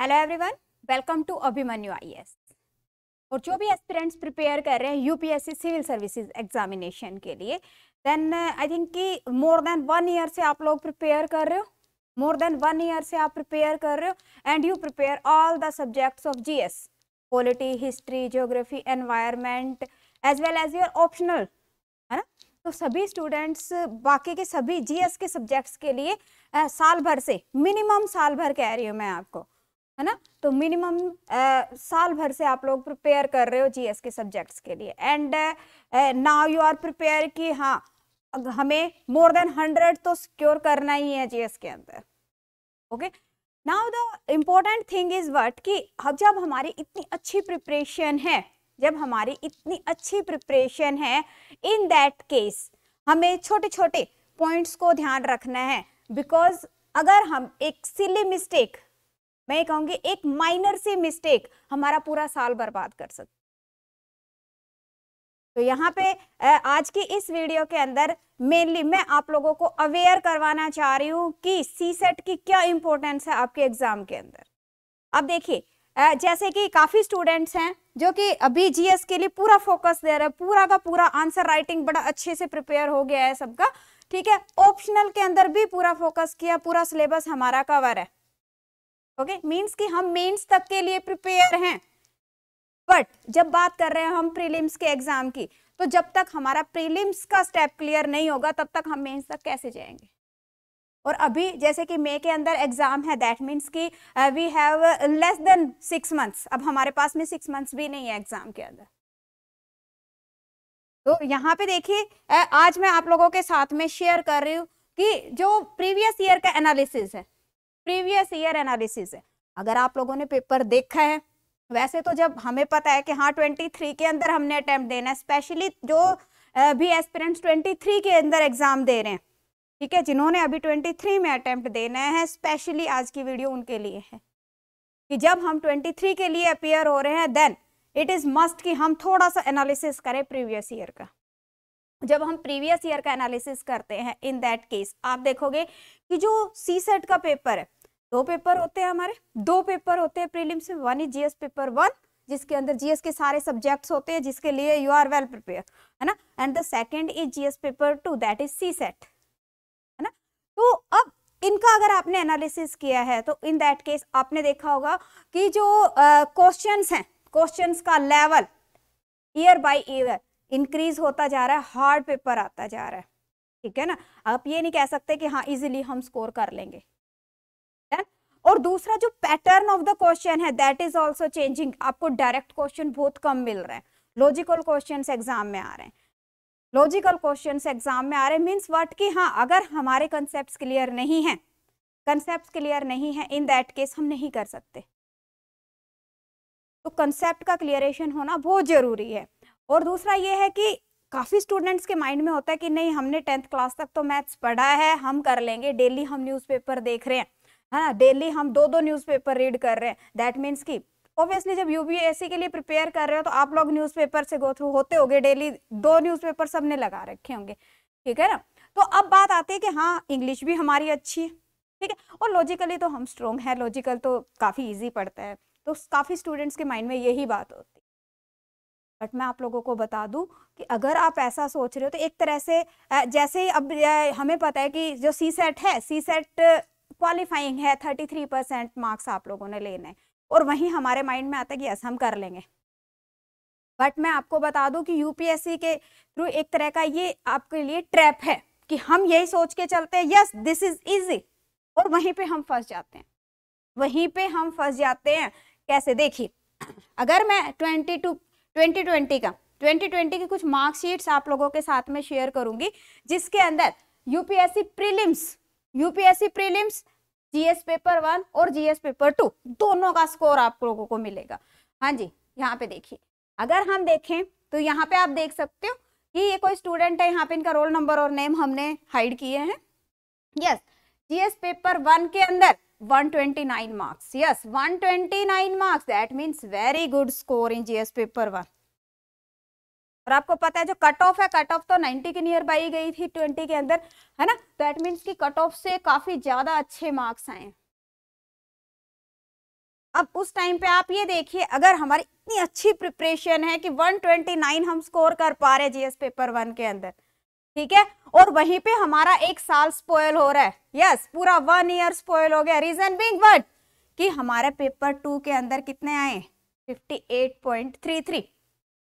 Hello everyone welcome to Abhimanyu IAS और जो भी एस्पिरेंट्स प्रिपेयर कर रहे हैं यूपीएससी सिविल सर्विसेज एग्जामिनेशन के लिए देन आई थिंक कि मोर देन वन ईयर से आप लोग प्रिपेयर कर रहे हो मोर देन वन ईयर से आप प्रिपेयर कर रहे हो and you prepare all the subjects of as polity history geography environment as well as your optional है ना तो सभी स्टूडेंट्स बाकी के सभी जीएस के सब्जेक्ट्स के लिए आ, uh, साल भर से मिनिमम साल भर कह रही हूँ मैं आपको है ना तो मिनिमम साल भर से आप लोग प्रिपेयर कर रहे हो जीएस के सब्जेक्ट्स के लिए and now you are prepare कि हाँ हमें मोर देन हंड्रेड तो सिक्योर करना ही है जीएस के अंदर okay now the important thing is what कि जब हमारी इतनी अच्छी प्रिपरेशन है जब हमारी इतनी अच्छी प्रिपरेशन है इन दैट केस हमें छोटे छोटे पॉइंट्स को ध्यान रखना है बिकॉज अगर हम एक सिली मिस्टेक मैं कहूंगी एक माइनर सी मिस्टेक हमारा पूरा साल बर्बाद कर सकती तो यहाँ पे आज की इस वीडियो के अंदर मेनली मैं आप लोगों को अवेयर करवाना चाह रही हूँ कि सी सेट की क्या इंपॉर्टेंस है आपके एग्जाम के अंदर अब देखिए जैसे कि काफ़ी स्टूडेंट्स हैं जो कि अभी जीएस के लिए पूरा फोकस दे रहे हैं पूरा का पूरा आंसर राइटिंग बड़ा अच्छे से प्रिपेयर हो गया है सबका ठीक है ऑप्शनल के अंदर भी पूरा फोकस किया पूरा सिलेबस हमारा कवर है ओके मींस मीन्स कि हम मेंस तक के लिए प्रिपेयर हैं बट जब बात कर रहे हैं हम प्रीलिम्स के एग्जाम की तो जब तक हमारा प्रीलिम्स का स्टेप क्लियर नहीं होगा तब तक हम मेंस तक कैसे जाएंगे और अभी जैसे कि मे के अंदर एग्जाम है दैट मीन्स कि we have less than six months अब हमारे पास में सिक्स मंथ्स भी नहीं है एग्जाम के अंदर तो यहाँ पे देखिए आज मैं आप लोगों के साथ में शेयर कर रही हूँ कि जो प्रीवियस ईयर का एनालिसिस है प्रीवियस ईयर एनालिसिस है अगर आप लोगों ने पेपर देखा है वैसे तो जब हमें पता है कि हाँ ट्वेंटी थ्री के अंदर हमने अटैम्प्ट देना है स्पेशली जो भी एस्पिरेंट्स थ्री के अंदर एग्जाम दे रहे हैं ठीक है जिन्होंने अभी ट्वेंटी थ्री में अटैम्प्ट देना है स्पेशली आज की वीडियो उनके लिए है कि जब हम ट्वेंटी थ्री के लिए अपियर हो रहे हैं देन इट इज़ मस्ट कि हम थोड़ा सा एनालिसिस करें प्रीवियस ईयर का जब हम प्रीवियस ईयर का एनालिसिस करते हैं इन दैट केस आप देखोगे कि जो सी सेट का पेपर है दो पेपर होते हैं हमारे दो पेपर होते हैं प्रीलिम्स में one is GS paper one जिसके अंदर जीएस के सारे सब्जेक्ट्स होते हैं जिसके लिए यू आर वेल प्रिपेयर है ना and the second is GS paper two that is CSAT है ना तो अब इनका अगर आपने एनालिसिस किया है तो इन दैट केस आपने देखा होगा कि जो क्वेश्चन uh, हैं क्वेश्चन का level year by year increase होता जा रहा है हार्ड पेपर आता जा रहा है ठीक है ना आप ये नहीं कह सकते कि हाँ इजिली हम स्कोर कर लेंगे और दूसरा जो पैटर्न ऑफ द क्वेश्चन है दैट इज ऑल्सो चेंजिंग आपको डायरेक्ट क्वेश्चन बहुत कम मिल रहे हैं लॉजिकल क्वेश्चन एग्जाम में आ रहे हैं लॉजिकल क्वेश्चन एग्जाम में आ रहे हैं मीन्स वट की हाँ अगर हमारे कंसेप्ट क्लियर नहीं है कंसेप्ट क्लियर नहीं है इन दैट केस हम नहीं कर सकते तो कंसेप्ट का क्लियरेशन होना बहुत ज़रूरी है और दूसरा ये है कि काफ़ी स्टूडेंट्स के माइंड में होता है कि नहीं हमने टेंथ क्लास तक तो मैथ्स पढ़ा है हम कर लेंगे डेली हम न्यूज़पेपर देख रहे हैं है ना डेली हम दो दो न्यूज़पेपर रीड कर रहे हैं दैट मीन्स कि ऑब्वियसली जब यूपीएससी के लिए प्रिपेयर कर रहे हो तो आप लोग न्यूज़पेपर से गो थ्रू होते हो डेली दो न्यूज़पेपर सबने लगा रखे होंगे ठीक है ना तो अब बात आती है कि हाँ इंग्लिश भी हमारी अच्छी है ठीक है और लॉजिकली तो हम स्ट्रोंग हैं लॉजिकल तो काफ़ी ईजी पड़ता है तो काफ़ी स्टूडेंट्स के माइंड में यही बात होती है बट मैं आप लोगों को बता दूं कि अगर आप ऐसा सोच रहे हो तो एक तरह से जैसे अब हमें पता है कि जो सी सेट है सी सेट क्वालिफाइंग है थर्टी थ्री परसेंट मार्क्स आप लोगों ने लेने और वहीं हमारे माइंड में आता है कि यस हम कर लेंगे बट मैं आपको बता दूं कि यूपीएससी के थ्रू एक तरह का ये आपके लिए ट्रैप है कि हम यही सोच के चलते हैं यस दिस इज इजी और वहीं पे हम फंस जाते हैं वहीं पे हम फंस जाते हैं कैसे देखिए अगर मैं ट्वेंटी टू ट्वेंटी ट्वेंटी का ट्वेंटी ट्वेंटी की कुछ मार्क्सिट्स आप लोगों के साथ में शेयर करूंगी जिसके अंदर UPSC prelims UPSC prelims GS paper one और जीएस पेपर टू दोनों का स्कोर आप लोगों को मिलेगा हाँ जी यहाँ पे देखिए अगर हम देखें तो यहाँ पे आप देख सकते हो कि ये कोई स्टूडेंट है यहाँ पे इनका रोल नंबर और नेम हमने हाइड किए हैं यस जीएस पेपर वन के अंदर 129 marks yes 129 marks that means very good score in GS paper one और आपको पता है जो कट ऑफ है कट ऑफ तो 90 के नियर बाई गई थी 20 के अंदर है ना तो दैट मीन्स कि कट ऑफ से काफी ज्यादा अच्छे मार्क्स आए अब उस टाइम पे आप ये देखिए अगर हमारी इतनी अच्छी प्रिपरेशन है कि 129 हम स्कोर कर पा रहे जीएस पेपर वन के अंदर ठीक है और वहीं पे हमारा एक साल स्पोयल हो रहा है यस पूरा वन ईयर स्पोयल हो गया रीजन बिंग वट कि हमारे पेपर टू के अंदर कितने आए फिफ्टी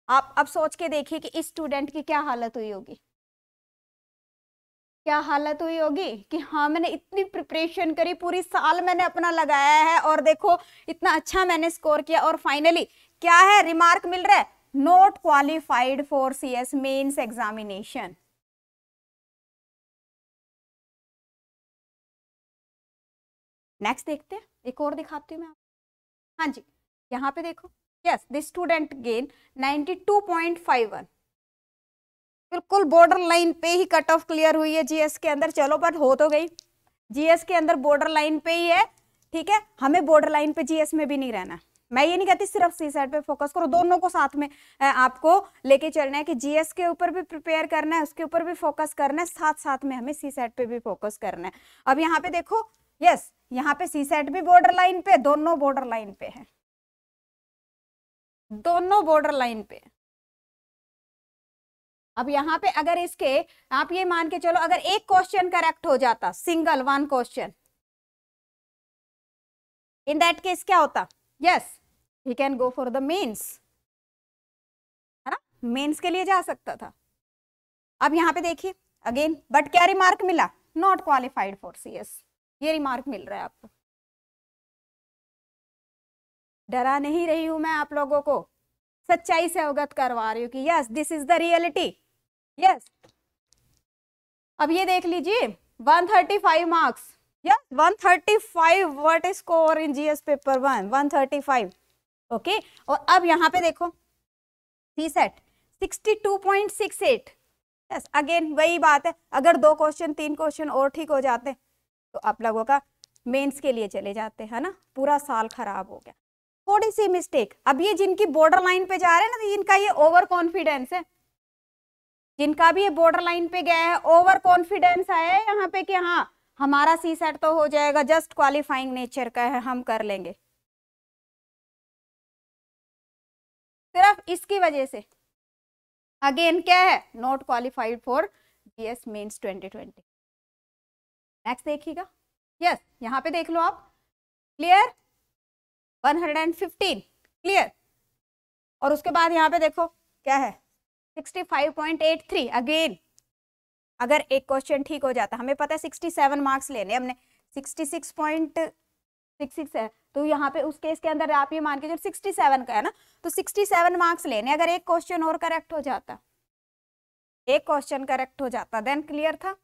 आप अब सोच के देखिए कि इस स्टूडेंट की क्या हालत हुई होगी क्या हालत हुई होगी कि हाँ मैंने इतनी प्रिपरेशन करी पूरी साल मैंने अपना लगाया है और देखो इतना अच्छा मैंने स्कोर किया और फाइनली क्या है रिमार्क मिल रहा है not qualified for C S mains examination next देखते हैं एक और दिखाती हूँ मैं हाँ जी यहाँ पे देखो yes the student gain 92.51 बिल्कुल बॉर्डर लाइन पे ही कट ऑफ क्लियर हुई है जीएस के अंदर चलो बट हो तो गई जीएस के अंदर बॉर्डर लाइन पे ही है ठीक है हमें बॉर्डर लाइन पे जीएस में भी नहीं रहना मैं ये नहीं कहती सिर्फ सी साइड पे फोकस करो दोनों को साथ में आपको लेके चलना है कि जीएस के ऊपर भी प्रिपेयर करना है उसके ऊपर भी फोकस करना है साथ साथ में हमें सी साइड पे भी फोकस करना है अब यहाँ पे देखो यस यहाँ पे सी साइड भी बॉर्डर लाइन पे दोनों बॉर्डर लाइन पे है दोनों बॉर्डर लाइन पे अब यहाँ पे अगर इसके आप ये मान के चलो अगर एक क्वेश्चन करेक्ट हो जाता single one question in that case क्या होता yes he can go for the mains है ना मेंस के लिए जा सकता था अब यहाँ पे देखिए अगेन बट क्या रिमार्क मिला नॉट क्वालिफाइड फॉर सी ये रिमार्क मिल रहा है आपको डरा नहीं रही हूँ मैं आप लोगों को सच्चाई से अवगत करवा रही हूँ कि yes this is the reality yes अब ये देख लीजिए 135 marks yes 135 what is score in GS paper one 135 okay okay? और अब यहाँ पे देखो CSAT sixty yes again वही बात है अगर दो क्वेश्चन तीन क्वेश्चन और ठीक हो जाते तो आप लोगों का मेंस के लिए चले जाते है ना पूरा साल खराब हो गया थोड़ी सी मिस्टेक अब ये जिनकी बॉर्डर लाइन पे जा रहे हैं ना तो इनका ये ओवर कॉन्फिडेंस है जिनका भी ये बॉर्डर लाइन पे गया है ओवर कॉन्फिडेंस आया है यहाँ पे कि हाँ हमारा सी सेट तो हो जाएगा जस्ट क्वालिफाइंग नेचर का है हम कर लेंगे सिर्फ इसकी वजह से अगेन क्या है not qualified for GS mains 2020 next देखिएगा यस yes, यहाँ पे देख लो आप क्लियर 115 क्लियर और उसके बाद यहाँ पे देखो क्या है 65.83 अगेन अगर एक क्वेश्चन ठीक हो जाता हमें पता है 67 मार्क्स लेने हमने 66.66 है तो यहाँ पे उस केस के अंदर आप ये मान के जो 67 का है ना तो 67 मार्क्स लेने अगर एक क्वेश्चन और करेक्ट हो जाता एक क्वेश्चन करेक्ट हो जाता देन क्लियर था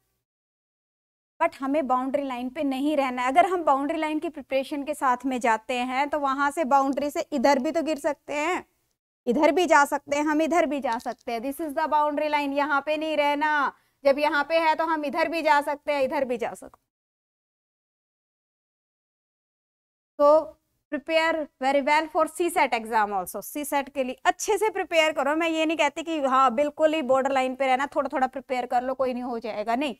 बट हमें बाउंड्री लाइन पे नहीं रहना है अगर हम बाउंड्री लाइन की प्रिपरेशन के साथ में जाते हैं तो वहाँ से बाउंड्री से इधर भी तो गिर सकते हैं इधर भी जा सकते हैं हम इधर भी जा सकते हैं this is the boundary line यहाँ पे नहीं रहना जब यहाँ पे है तो हम इधर भी जा सकते हैं इधर भी जा सकते तो prepare very well for CSAT exam also CSAT के लिए अच्छे से प्रिपेयर करो मैं ये नहीं कहती कि हाँ बिल्कुल ही बॉर्डर लाइन पे रहना थोड़ा थोड़ा प्रिपेयर कर लो कोई नहीं हो जाएगा नहीं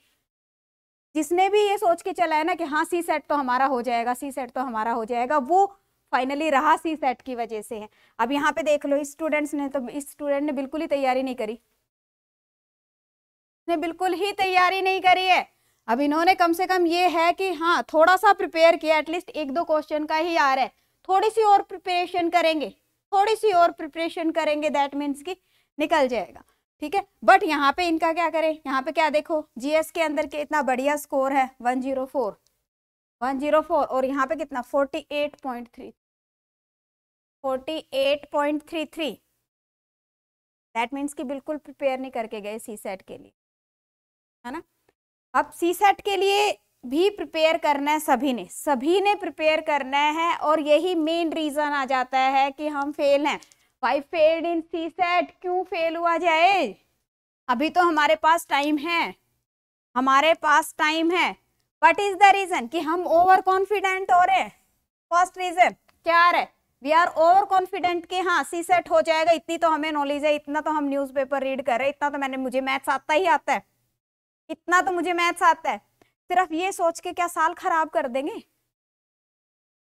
जिसने भी ये सोच के चला है ना कि हाँ सी सेट तो हमारा हो जाएगा सी सेट तो हमारा हो जाएगा वो फाइनली रहा सी सेट की वजह से है अब यहाँ पे देख लो इस स्टूडेंट्स ने तो इस स्टूडेंट ने बिल्कुल ही तैयारी नहीं करी ने बिल्कुल ही तैयारी नहीं करी है अब इन्होंने कम से कम ये है कि हाँ थोड़ा सा प्रिपेयर किया एटलीस्ट एक दो क्वेश्चन का ही आ रहा है थोड़ी सी और प्रिपरेशन करेंगे थोड़ी सी और प्रिपरेशन करेंगे दैट मीन्स कि निकल जाएगा ठीक है बट यहाँ पे इनका क्या करें यहाँ पे क्या देखो जीएस के अंदर के इतना बढ़िया स्कोर है 104 104 और यहाँ पे कितना 48.3 48.33 दैट मीन्स कि बिल्कुल प्रिपेयर नहीं करके गए सी सेट के लिए है ना अब सी सेट के लिए भी प्रिपेयर करना है सभी ने सभी ने प्रिपेयर करना है और यही मेन रीज़न आ जाता है कि हम फेल हैं five failed in CSAT क्यों फेल हुआ जाए अभी तो हमारे पास टाइम है हमारे पास टाइम है वट इज द रीजन कि हम ओवर कॉन्फिडेंट हो रहे हैं फर्स्ट रीजन क्या आ है वी आर ओवर कॉन्फिडेंट कि हाँ सी सेट हो जाएगा इतनी तो हमें नॉलेज है इतना तो हम न्यूज़पेपर रीड कर रहे हैं इतना तो मैंने मुझे मैथ्स आता ही आता है इतना तो मुझे मैथ्स आता है सिर्फ ये सोच के क्या साल खराब कर देंगे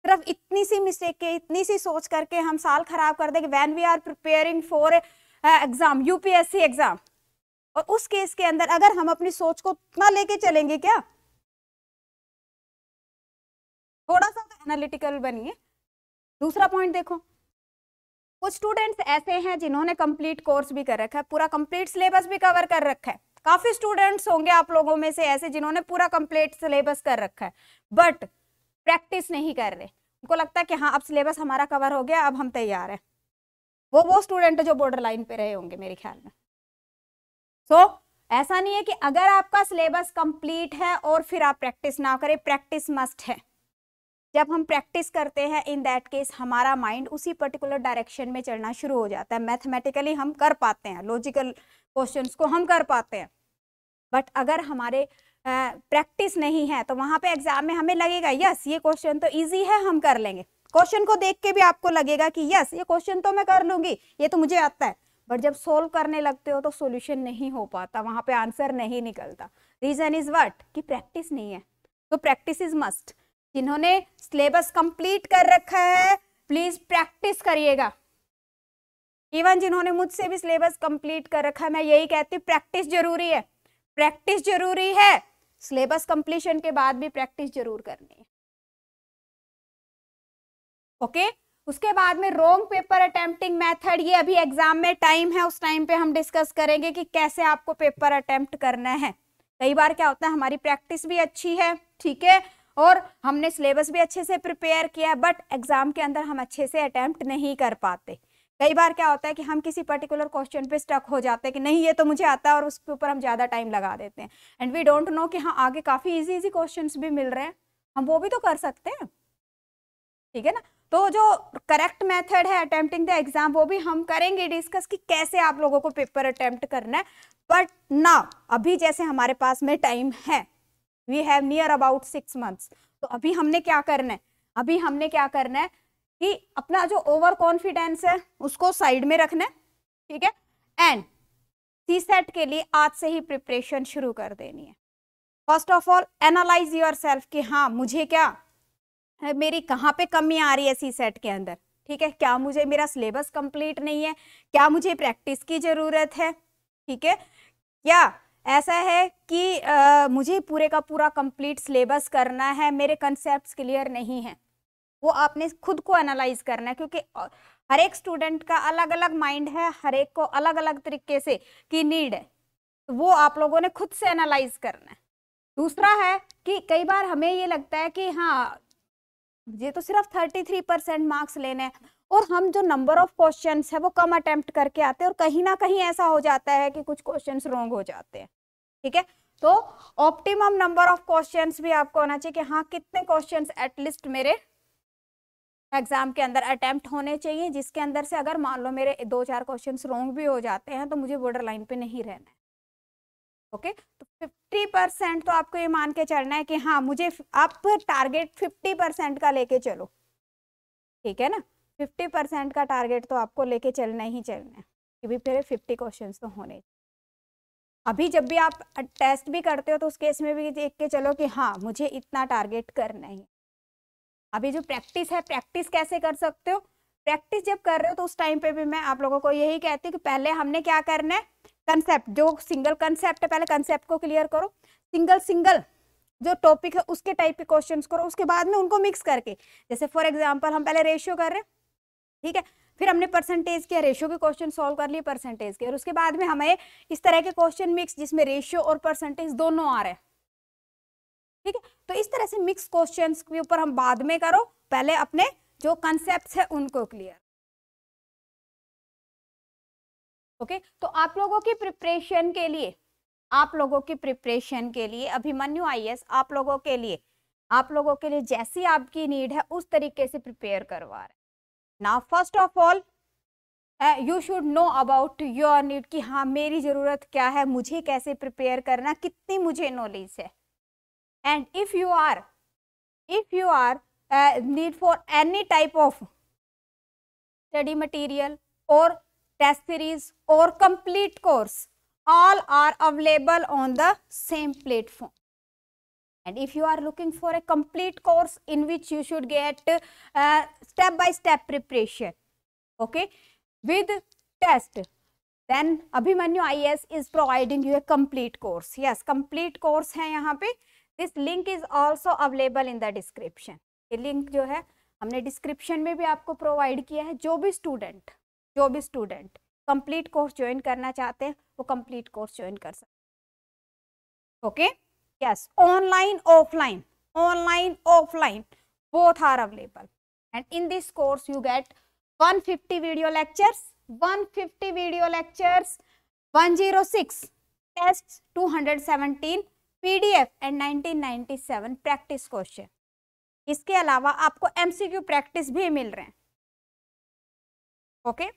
सिर्फ इतनी सी मिस्टेक के इतनी सी सोच करके हम साल खराब कर देंगे when we are preparing for exam UPSC exam और उस केस के अंदर अगर हम अपनी सोच को उतना लेके चलेंगे क्या थोड़ा सा तो एनालिटिकल बनिए दूसरा पॉइंट देखो कुछ स्टूडेंट्स ऐसे हैं जिन्होंने कंप्लीट कोर्स भी कर रखा है पूरा कंप्लीट सिलेबस भी कवर कर रखा है काफी स्टूडेंट्स होंगे आप लोगों में से ऐसे जिन्होंने पूरा कंप्लीट सिलेबस कर रखा है बट प्रैक्टिस नहीं कर रहे उनको लगता है कि हाँ अब सिलेबस हमारा कवर हो गया अब हम तैयार हैं वो वो स्टूडेंट जो बॉर्डर लाइन पे रहे होंगे मेरे ख्याल में सो so, ऐसा नहीं है कि अगर आपका सिलेबस कंप्लीट है और फिर आप प्रैक्टिस ना करें प्रैक्टिस मस्ट है जब हम प्रैक्टिस करते हैं इन दैट केस हमारा माइंड उसी पर्टिकुलर डायरेक्शन में चलना शुरू हो जाता है मैथमेटिकली हम कर पाते हैं लॉजिकल क्वेश्चंस को हम कर पाते हैं बट अगर हमारे प्रैक्टिस नहीं है तो वहाँ पे एग्जाम में हमें लगेगा यस ये क्वेश्चन तो इजी है हम कर लेंगे क्वेश्चन को देख के भी आपको लगेगा कि यस ये क्वेश्चन तो मैं कर लूंगी ये तो मुझे आता है बट जब सोल्व करने लगते हो तो सोल्यूशन नहीं हो पाता वहाँ पे आंसर नहीं निकलता रीजन इज वट कि प्रैक्टिस नहीं है तो प्रैक्टिस इज मस्ट जिन्होंने सिलेबस कंप्लीट कर रखा है प्लीज प्रैक्टिस करिएगा इवन जिन्होंने मुझसे भी सिलेबस कंप्लीट कर रखा है मैं यही कहती हूँ प्रैक्टिस जरूरी है प्रैक्टिस जरूरी है सिलेबस कंप्लीशन के बाद भी प्रैक्टिस जरूर करनी है ओके okay? उसके बाद में रोंग पेपर अटेम्प्टिंग मेथड ये अभी एग्जाम में टाइम है उस टाइम पे हम डिस्कस करेंगे कि कैसे आपको पेपर अटेम्प्ट करना है कई बार क्या होता है हमारी प्रैक्टिस भी अच्छी है ठीक है और हमने सिलेबस भी अच्छे से प्रिपेयर किया है बट एग्ज़ाम के अंदर हम अच्छे से अटैम्प्ट नहीं कर पाते कई बार क्या होता है कि हम किसी पर्टिकुलर क्वेश्चन पे स्टक हो जाते हैं कि नहीं ये तो मुझे आता है और उसके ऊपर हम ज़्यादा टाइम लगा देते हैं एंड वी डोंट नो कि हाँ आगे काफ़ी इजी इजी क्वेश्चन भी मिल रहे हैं हम वो भी तो कर सकते हैं ठीक है ना तो जो करेक्ट मेथड है अटेम्प्टिंग द एग्जाम वो भी हम करेंगे डिस्कस कि कैसे आप लोगों को पेपर अटेम्प्ट करना है बट ना अभी जैसे हमारे पास में टाइम है we have near about six months तो अभी हमने क्या करना है अभी हमने क्या करना है कि अपना जो ओवर कॉन्फिडेंस है उसको साइड में रखना है ठीक है एंड सी सेट के लिए आज से ही प्रिपरेशन शुरू कर देनी है first of all analyse yourself कि हाँ मुझे क्या मेरी कहाँ पे कमी आ रही है सी सेट के अंदर ठीक है क्या मुझे मेरा सिलेबस कंप्लीट नहीं है क्या मुझे प्रैक्टिस की ज़रूरत है ठीक है क्या ऐसा है कि आ, मुझे पूरे का पूरा कंप्लीट सिलेबस करना है मेरे कंसेप्ट क्लियर नहीं है वो आपने खुद को एनालाइज करना है क्योंकि हर एक स्टूडेंट का अलग अलग माइंड है हर एक को अलग अलग तरीके से की नीड है तो वो आप लोगों ने खुद से एनालाइज करना है दूसरा है कि कई बार हमें ये लगता है कि हाँ ये तो सिर्फ थर्टी थ्री परसेंट मार्क्स लेने हैं और हम जो नंबर ऑफ क्वेश्चन है वो कम अटेम्प्ट करके आते हैं और कहीं ना कहीं ऐसा हो जाता है कि कुछ क्वेश्चन रॉन्ग हो जाते हैं ठीक है तो ऑप्टिमम नंबर ऑफ क्वेश्चंस भी आपको होना चाहिए कि हाँ कितने क्वेश्चंस एटलीस्ट मेरे एग्ज़ाम के अंदर अटैम्प्ट होने चाहिए जिसके अंदर से अगर मान लो मेरे दो चार क्वेश्चन रॉन्ग भी हो जाते हैं तो मुझे बॉर्डर लाइन पे नहीं रहना है ओके तो फिफ्टी परसेंट तो आपको ये मान के चलना है कि हाँ मुझे आप टारगेट फिफ्टी परसेंट का लेके चलो ठीक है ना फिफ्टी परसेंट का टारगेट तो आपको लेके चलना ही चलना है कि भी फिर फिफ्टी क्वेश्चन तो होने अभी जब भी आप टेस्ट भी करते हो तो उस केस में भी देख के चलो कि हाँ मुझे इतना टारगेट करना है अभी जो प्रैक्टिस है प्रैक्टिस कैसे कर सकते हो प्रैक्टिस जब कर रहे हो तो उस टाइम पे भी मैं आप लोगों को यही कहती हूँ कि पहले हमने क्या करना है कंसेप्ट जो सिंगल कंसेप्ट है पहले कंसेप्ट को क्लियर करो सिंगल सिंगल जो टॉपिक है उसके टाइप के क्वेश्चंस करो उसके बाद में उनको मिक्स करके जैसे फॉर एग्जांपल हम पहले रेशियो कर रहे हैं ठीक है फिर हमने परसेंटेज किया रेशियो के क्वेश्चन सॉल्व कर लिए परसेंटेज के और उसके बाद में हमें इस तरह के क्वेश्चन मिक्स जिसमें रेशियो और परसेंटेज दोनों आ रहे हैं ठीक है तो इस तरह से मिक्स क्वेश्चन के ऊपर हम बाद में करो पहले अपने जो कंसेप्ट है उनको क्लियर ओके okay? तो आप लोगों की प्रिपरेशन के लिए आप लोगों की प्रिपरेशन के लिए अभिमन्यु आईएएस आप लोगों के लिए आप लोगों के लिए जैसी आपकी नीड है उस तरीके से प्रिपेयर करवा रहे ना first of all you should know about your need कि हाँ मेरी ज़रूरत क्या है मुझे कैसे प्रिपेयर करना कितनी मुझे नॉलेज है and if you are if you are uh, need for any type of study material or test series or complete course all are available on the same platform. And if you are looking for a complete course in which you should get uh, step by step preparation, okay, with test, then Abhimanyu IS is providing you a complete course. Yes, complete course है यहाँ पे this link is also available in the description ये link जो है हमने description में भी आपको प्रोवाइड किया है जो भी स्टूडेंट जो भी स्टूडेंट कंप्लीट कोर्स ज्वाइन करना चाहते हैं वो कंप्लीट कोर्स ज्वाइन कर सकते okay yes online offline online offline both are available and in this course you get 150 video lectures 150 video lectures 106 test 217 PDF and 1997 practice question इसके अलावा आपको MCQ practice भी मिल रहे हैं ओके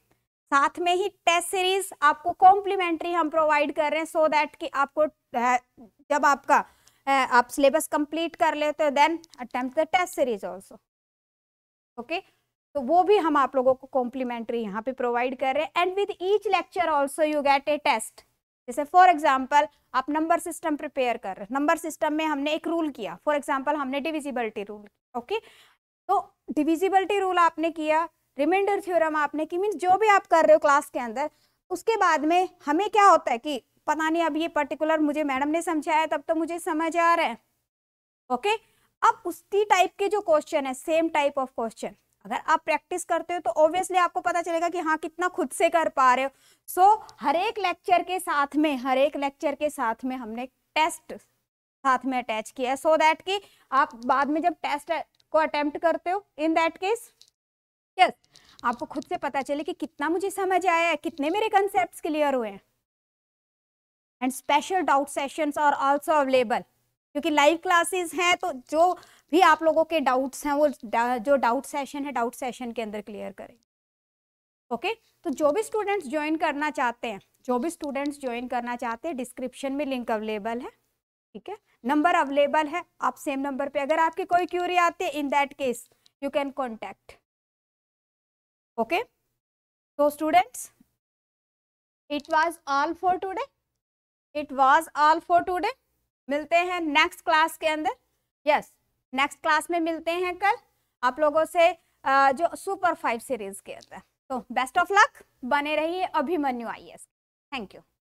साथ में ही टेस्ट सीरीज आपको कॉम्प्लीमेंट्री हम प्रोवाइड कर रहे हैं सो so दैट कि आपको जब आपका आप सिलेबस कंप्लीट कर लेते हो then attempt the test series also okay तो वो भी हम आप लोगों को कॉम्प्लीमेंट्री यहाँ पे प्रोवाइड कर रहे हैं and with each lecture also you get a test जैसे फॉर एग्जाम्पल आप नंबर सिस्टम प्रिपेयर कर रहे नंबर सिस्टम में हमने एक रूल किया फॉर एग्जाम्पल हमने डिविजिबिलिटी रूल ओके तो डिविजिबिलिटी रूल आपने किया रिमाइंडर थ्योरम आपने की मीन्स जो भी आप कर रहे हो क्लास के अंदर उसके बाद में हमें क्या होता है कि पता नहीं अब ये पर्टिकुलर मुझे मैडम ने समझाया तब तो मुझे समझ आ रहा है ओके अब उसी टाइप के जो क्वेश्चन है सेम टाइप ऑफ क्वेश्चन अगर आप प्रैक्टिस करते हो तो ऑब्वियसली आपको पता चलेगा कि हाँ कितना खुद से कर पा रहे हो सो so, हर एक लेक्चर के साथ में हर एक लेक्चर के साथ में हमने टेस्ट साथ में अटैच किया है सो दैट कि आप बाद में जब टेस्ट को अटेम्प्ट करते हो इन दैट केस यस आपको खुद से पता चले कि कितना मुझे समझ आया है कितने मेरे कंसेप्ट क्लियर हुए हैं and special doubt session are also available क्योंकि लाइव क्लासेस हैं तो जो भी आप लोगों के डाउट्स हैं वो जो डाउट सेशन है डाउट सेशन के अंदर क्लियर करें ओके तो जो भी स्टूडेंट्स ज्वाइन करना चाहते हैं जो भी स्टूडेंट्स ज्वाइन करना चाहते हैं डिस्क्रिप्शन में लिंक अवेलेबल है ठीक है नंबर अवेलेबल है आप सेम नंबर पे अगर आपकी कोई क्यूरी आती है in that case you can contact okay तो students it was all for today it was all for today मिलते हैं नेक्स्ट क्लास के अंदर यस yes, नेक्स्ट क्लास में मिलते हैं कल आप लोगों से जो सुपर फाइव सीरीज के अंदर तो बेस्ट ऑफ लक बने रहिए अभिमन्यु आई थैंक यू